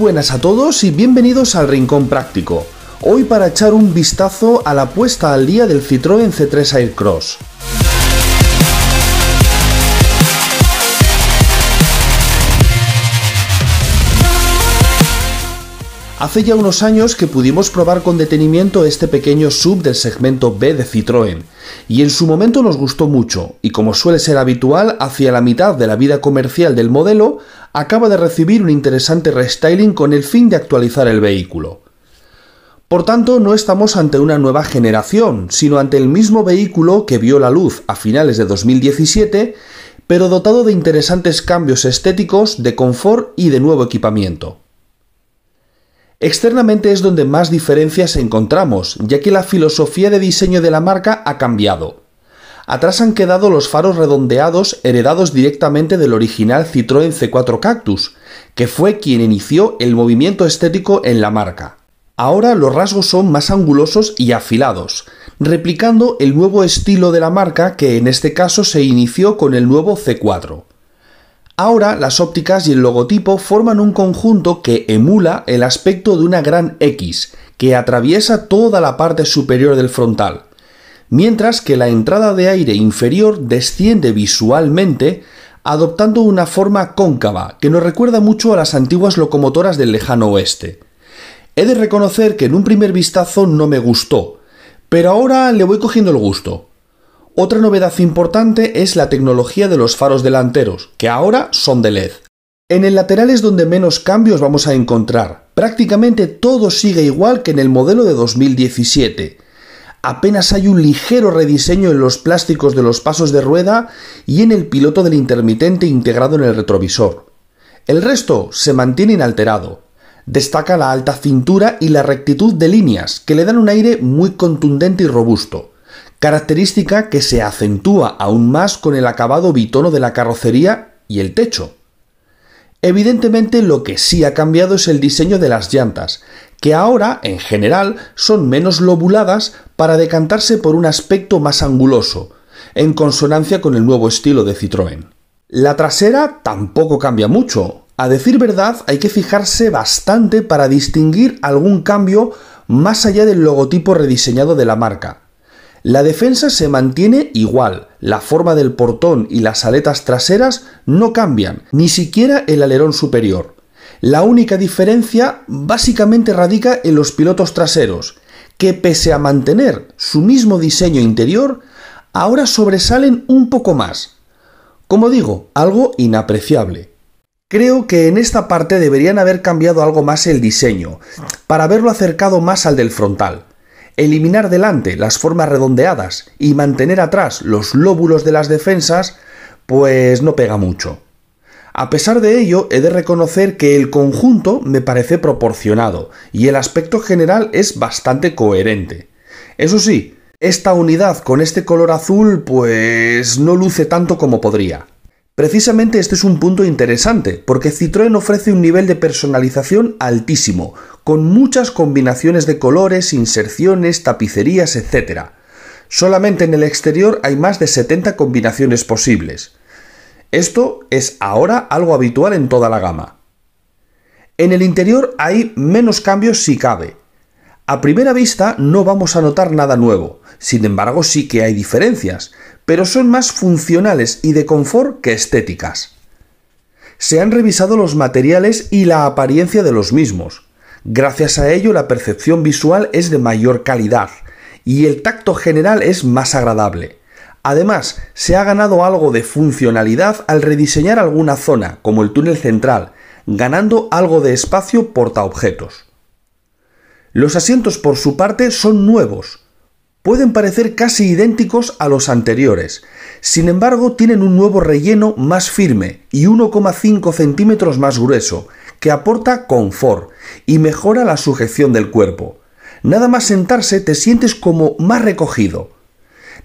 buenas a todos y bienvenidos al Rincón Práctico. Hoy para echar un vistazo a la puesta al día del Citroën C3 Aircross. Hace ya unos años que pudimos probar con detenimiento este pequeño sub del segmento B de Citroën, y en su momento nos gustó mucho, y como suele ser habitual, hacia la mitad de la vida comercial del modelo, acaba de recibir un interesante restyling con el fin de actualizar el vehículo. Por tanto, no estamos ante una nueva generación, sino ante el mismo vehículo que vio la luz a finales de 2017, pero dotado de interesantes cambios estéticos, de confort y de nuevo equipamiento. Externamente es donde más diferencias encontramos, ya que la filosofía de diseño de la marca ha cambiado. Atrás han quedado los faros redondeados heredados directamente del original Citroën C4 Cactus, que fue quien inició el movimiento estético en la marca. Ahora los rasgos son más angulosos y afilados, replicando el nuevo estilo de la marca que en este caso se inició con el nuevo C4. Ahora las ópticas y el logotipo forman un conjunto que emula el aspecto de una gran X, que atraviesa toda la parte superior del frontal, mientras que la entrada de aire inferior desciende visualmente adoptando una forma cóncava que nos recuerda mucho a las antiguas locomotoras del lejano oeste. He de reconocer que en un primer vistazo no me gustó, pero ahora le voy cogiendo el gusto. Otra novedad importante es la tecnología de los faros delanteros, que ahora son de LED. En el lateral es donde menos cambios vamos a encontrar. Prácticamente todo sigue igual que en el modelo de 2017. Apenas hay un ligero rediseño en los plásticos de los pasos de rueda y en el piloto del intermitente integrado en el retrovisor. El resto se mantiene inalterado. Destaca la alta cintura y la rectitud de líneas, que le dan un aire muy contundente y robusto característica que se acentúa aún más con el acabado bitono de la carrocería y el techo. Evidentemente lo que sí ha cambiado es el diseño de las llantas, que ahora en general son menos lobuladas para decantarse por un aspecto más anguloso, en consonancia con el nuevo estilo de Citroën. La trasera tampoco cambia mucho. A decir verdad, hay que fijarse bastante para distinguir algún cambio más allá del logotipo rediseñado de la marca. La defensa se mantiene igual, la forma del portón y las aletas traseras no cambian, ni siquiera el alerón superior. La única diferencia básicamente radica en los pilotos traseros, que pese a mantener su mismo diseño interior, ahora sobresalen un poco más. Como digo, algo inapreciable. Creo que en esta parte deberían haber cambiado algo más el diseño, para haberlo acercado más al del frontal eliminar delante las formas redondeadas y mantener atrás los lóbulos de las defensas, pues no pega mucho. A pesar de ello, he de reconocer que el conjunto me parece proporcionado y el aspecto general es bastante coherente. Eso sí, esta unidad con este color azul pues no luce tanto como podría. Precisamente este es un punto interesante, porque Citroën ofrece un nivel de personalización altísimo, con muchas combinaciones de colores, inserciones, tapicerías, etc. Solamente en el exterior hay más de 70 combinaciones posibles. Esto es ahora algo habitual en toda la gama. En el interior hay menos cambios si cabe. A primera vista no vamos a notar nada nuevo, sin embargo sí que hay diferencias, pero son más funcionales y de confort que estéticas. Se han revisado los materiales y la apariencia de los mismos. Gracias a ello la percepción visual es de mayor calidad y el tacto general es más agradable. Además, se ha ganado algo de funcionalidad al rediseñar alguna zona, como el túnel central, ganando algo de espacio portaobjetos. Los asientos por su parte son nuevos, pueden parecer casi idénticos a los anteriores. Sin embargo, tienen un nuevo relleno más firme y 1,5 centímetros más grueso, que aporta confort y mejora la sujeción del cuerpo. Nada más sentarse te sientes como más recogido.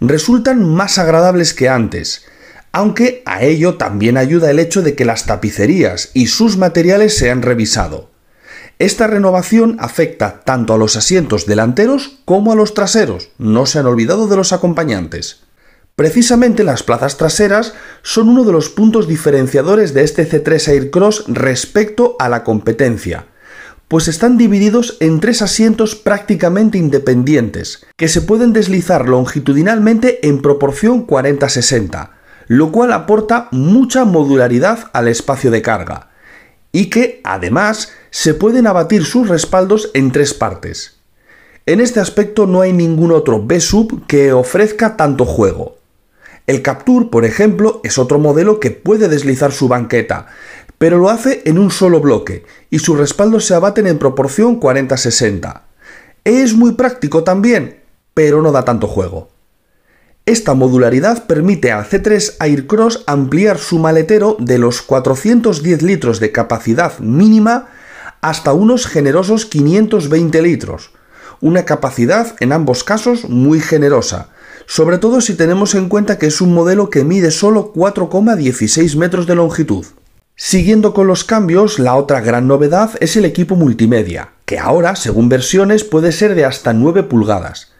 Resultan más agradables que antes, aunque a ello también ayuda el hecho de que las tapicerías y sus materiales se han revisado. Esta renovación afecta tanto a los asientos delanteros como a los traseros, no se han olvidado de los acompañantes. Precisamente las plazas traseras son uno de los puntos diferenciadores de este C3 Aircross respecto a la competencia, pues están divididos en tres asientos prácticamente independientes, que se pueden deslizar longitudinalmente en proporción 40-60, lo cual aporta mucha modularidad al espacio de carga y que, además, se pueden abatir sus respaldos en tres partes. En este aspecto no hay ningún otro B-Sub que ofrezca tanto juego. El Capture, por ejemplo, es otro modelo que puede deslizar su banqueta, pero lo hace en un solo bloque y sus respaldos se abaten en proporción 40-60. Es muy práctico también, pero no da tanto juego. Esta modularidad permite al C3 Aircross ampliar su maletero de los 410 litros de capacidad mínima hasta unos generosos 520 litros, una capacidad en ambos casos muy generosa, sobre todo si tenemos en cuenta que es un modelo que mide solo 4,16 metros de longitud. Siguiendo con los cambios, la otra gran novedad es el equipo multimedia, que ahora, según versiones, puede ser de hasta 9 pulgadas.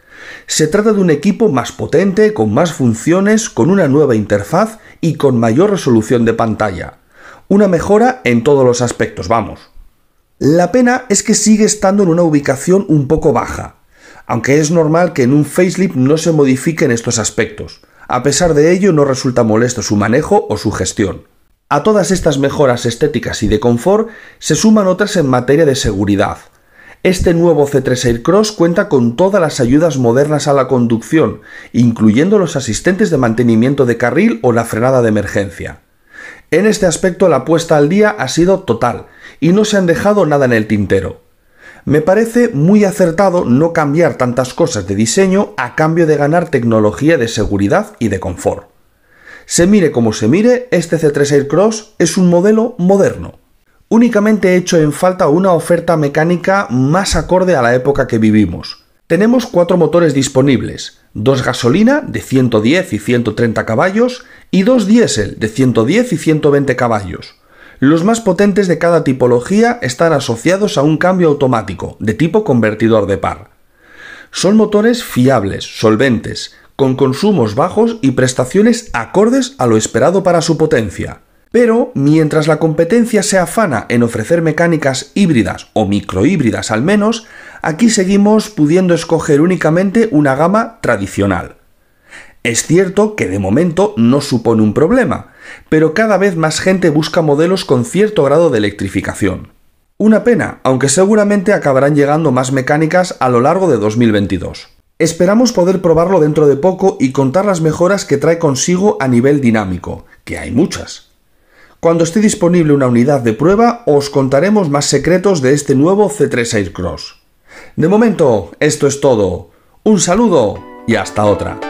Se trata de un equipo más potente, con más funciones, con una nueva interfaz y con mayor resolución de pantalla. Una mejora en todos los aspectos, vamos. La pena es que sigue estando en una ubicación un poco baja, aunque es normal que en un facelift no se modifiquen estos aspectos. A pesar de ello, no resulta molesto su manejo o su gestión. A todas estas mejoras estéticas y de confort se suman otras en materia de seguridad, este nuevo C3 Cross cuenta con todas las ayudas modernas a la conducción, incluyendo los asistentes de mantenimiento de carril o la frenada de emergencia. En este aspecto la puesta al día ha sido total y no se han dejado nada en el tintero. Me parece muy acertado no cambiar tantas cosas de diseño a cambio de ganar tecnología de seguridad y de confort. Se mire como se mire, este C3 Cross es un modelo moderno. Únicamente he hecho en falta una oferta mecánica más acorde a la época que vivimos. Tenemos cuatro motores disponibles, dos gasolina de 110 y 130 caballos y dos diésel de 110 y 120 caballos. Los más potentes de cada tipología están asociados a un cambio automático de tipo convertidor de par. Son motores fiables, solventes, con consumos bajos y prestaciones acordes a lo esperado para su potencia. Pero mientras la competencia se afana en ofrecer mecánicas híbridas o microhíbridas al menos, aquí seguimos pudiendo escoger únicamente una gama tradicional. Es cierto que de momento no supone un problema, pero cada vez más gente busca modelos con cierto grado de electrificación. Una pena, aunque seguramente acabarán llegando más mecánicas a lo largo de 2022. Esperamos poder probarlo dentro de poco y contar las mejoras que trae consigo a nivel dinámico, que hay muchas. Cuando esté disponible una unidad de prueba, os contaremos más secretos de este nuevo c 3 Cross. De momento, esto es todo. Un saludo y hasta otra.